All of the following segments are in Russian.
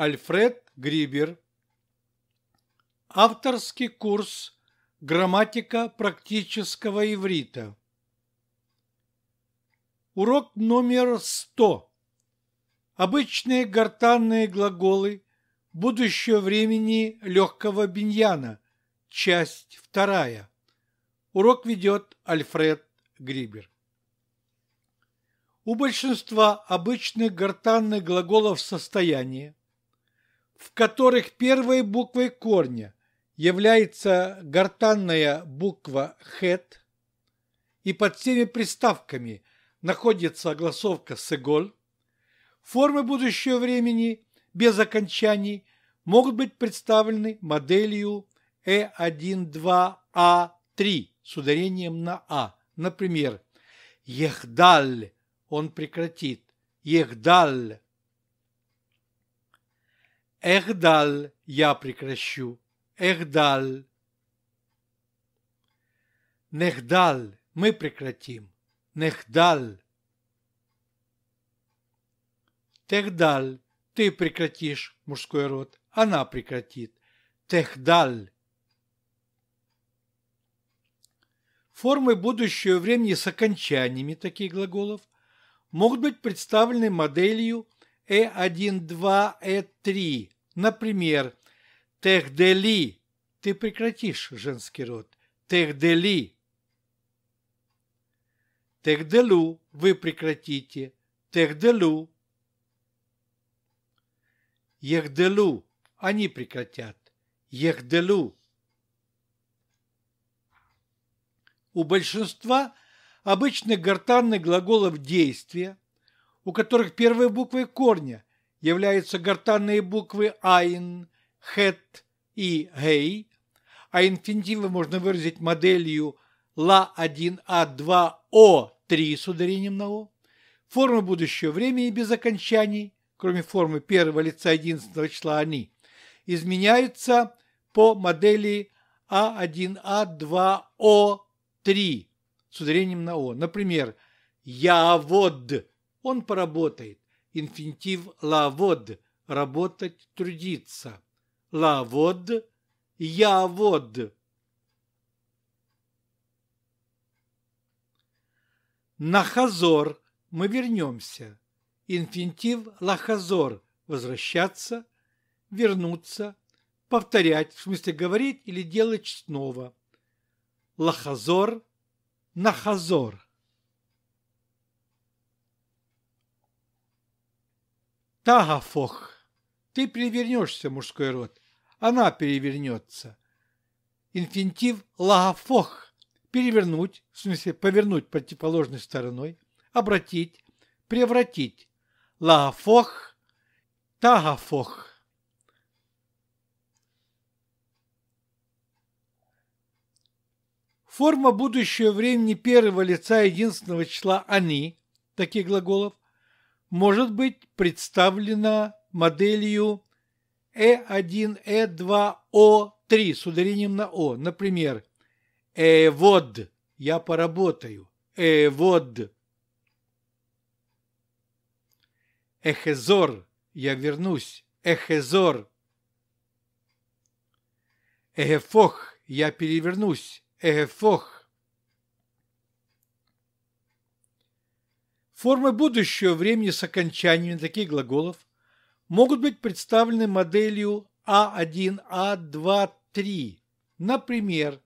Альфред Грибер. Авторский курс «Грамматика практического иврита». Урок номер 100. Обычные гортанные глаголы будущего времени легкого биньяна. Часть вторая. Урок ведет Альфред Грибер. У большинства обычных гортанных глаголов состояние в которых первой буквой корня является гортанная буква «хет», и под всеми приставками находится огласовка «сеголь», формы будущего времени без окончаний могут быть представлены моделью Э1-2А3 а с ударением на А. Например, «Ехдаль» – он прекратит, «Ехдаль» Эхдаль я прекращу. Эхдаль. Нехдаль мы прекратим. Нехдаль. Техдаль ты прекратишь мужской род, она прекратит. Техдаль. Формы будущего времени с окончаниями таких глаголов могут быть представлены моделью Э1-2, Э3. Например, Техдели. Ты прекратишь женский род. Техдели. Техделю вы прекратите. Техделю. Ехделю. Они прекратят. Ехделю. У большинства обычных гортанных глаголов действия у которых первые буквы корня являются гортанные буквы «айн», «хет» и «гей», а инфинитивы можно выразить моделью «ла1а2о3» с ударением на «о», формы будущего времени без окончаний, кроме формы первого лица единственного числа «они», изменяются по модели А1А2О3 с ударением на О. Например, я «явод» Он поработает. Инфинитив лавод – работать, трудиться. Лавод – явод. Нахазор. мы вернемся. Инфинитив лахазор – возвращаться, вернуться, повторять, в смысле говорить или делать снова. Лахазор – нахазор. Тагафох, ты перевернешься, мужской род, она перевернется. Инфинитив лагафох, перевернуть, в смысле повернуть противоположной стороной, обратить, превратить. Лагафох, тагафох. Форма будущего времени первого лица единственного числа «они» таких глаголов может быть представлена моделью E1, E2, O3 с ударением на О. Например, «Эвод» – «я поработаю», «эвод». «Эхезор» – «я вернусь», «эхезор». «Эхефох» – «я перевернусь», «эхефох». Формы будущего времени с окончаниями таких глаголов могут быть представлены моделью А1, А2, 3. Например,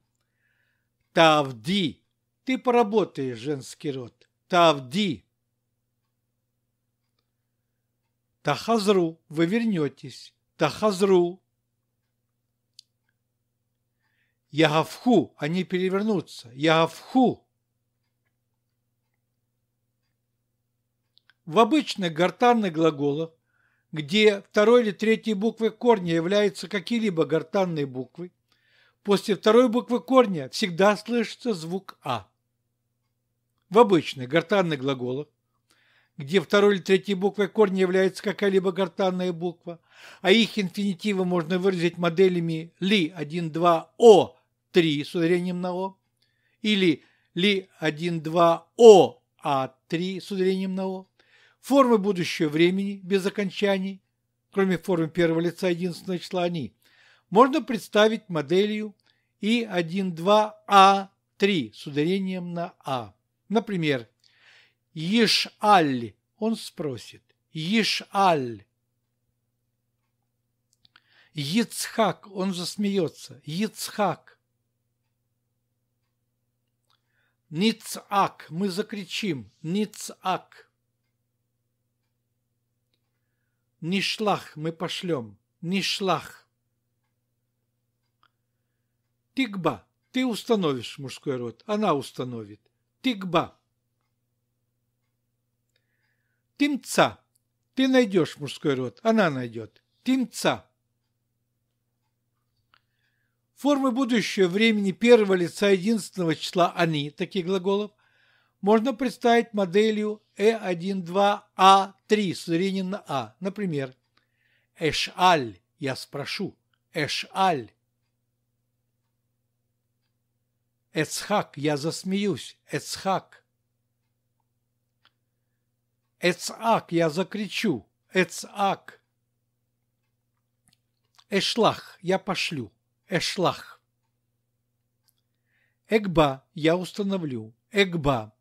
Тавди. Ты поработаешь, женский род. Тавди. Тахазру. Вы вернетесь. Тахазру. Ягавху. Они перевернутся. Ягавху. В обычных гортанных глаголах, где второй или третьей буквы корня являются какие-либо гортанные буквы, после второй буквы корня всегда слышится звук «а». В обычных гортанных глаголах, где второй или третьей буквой корня является какая-либо гортанная буква, а их инфинитивы можно выразить моделями ли 1, 2, о 3 с ударением на о, или ли 1, 2, о а 3 с ударением на о, Формы будущего времени без окончаний, кроме формы первого лица единственного числа они, можно представить моделью И1-2А3 а с ударением на А. Например, Ешаль, он спросит, Ешаль. Ицхак, он засмеется, Ицхак. Ницак, мы закричим, Ницак. Нишлах мы пошлем, нишлах. Тигба, ты установишь мужской род, она установит. Тигба. Тимца, ты найдешь мужской род, она найдет. Тимца. Формы будущего времени первого лица единственного числа «они» таких глаголов можно представить моделью «э12а три ударения на А. Например, Эшаль, я спрошу, Эшаль. Эцхак, я засмеюсь, Эцхак. Эцак, я закричу, Эцак. Эшлах, я пошлю, Эшлах. Экба, я установлю, Экба.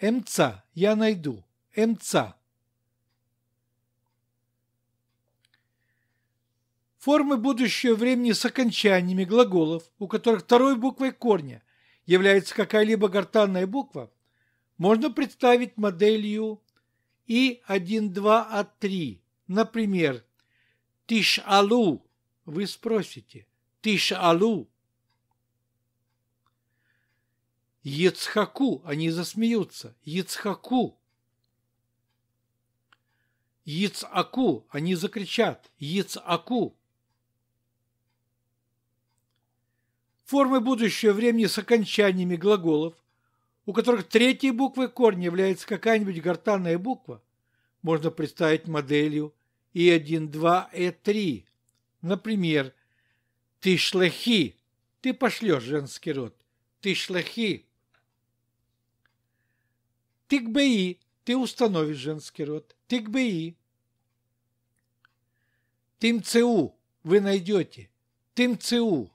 Эмца я найду. Эмца. Формы будущего времени с окончаниями глаголов, у которых второй буквой корня является какая-либо гортанная буква, можно представить моделью И1-2-А3. А Например, «Тиш-алу» вы спросите. «Тиш-алу» Ецхаку, они засмеются. Ецхаку. Ицаку, они закричат. Ицаку. Формы будущего времени с окончаниями глаголов, у которых третьей буквой корня является какая-нибудь гортанная буква, можно представить моделью И1, 2, Э3. Например, «ты шлахи» – «ты пошлешь женский род», «ты шлахи» Тикбеи, ты установишь женский род. Тикбеи. Цу, вы найдете. Цу.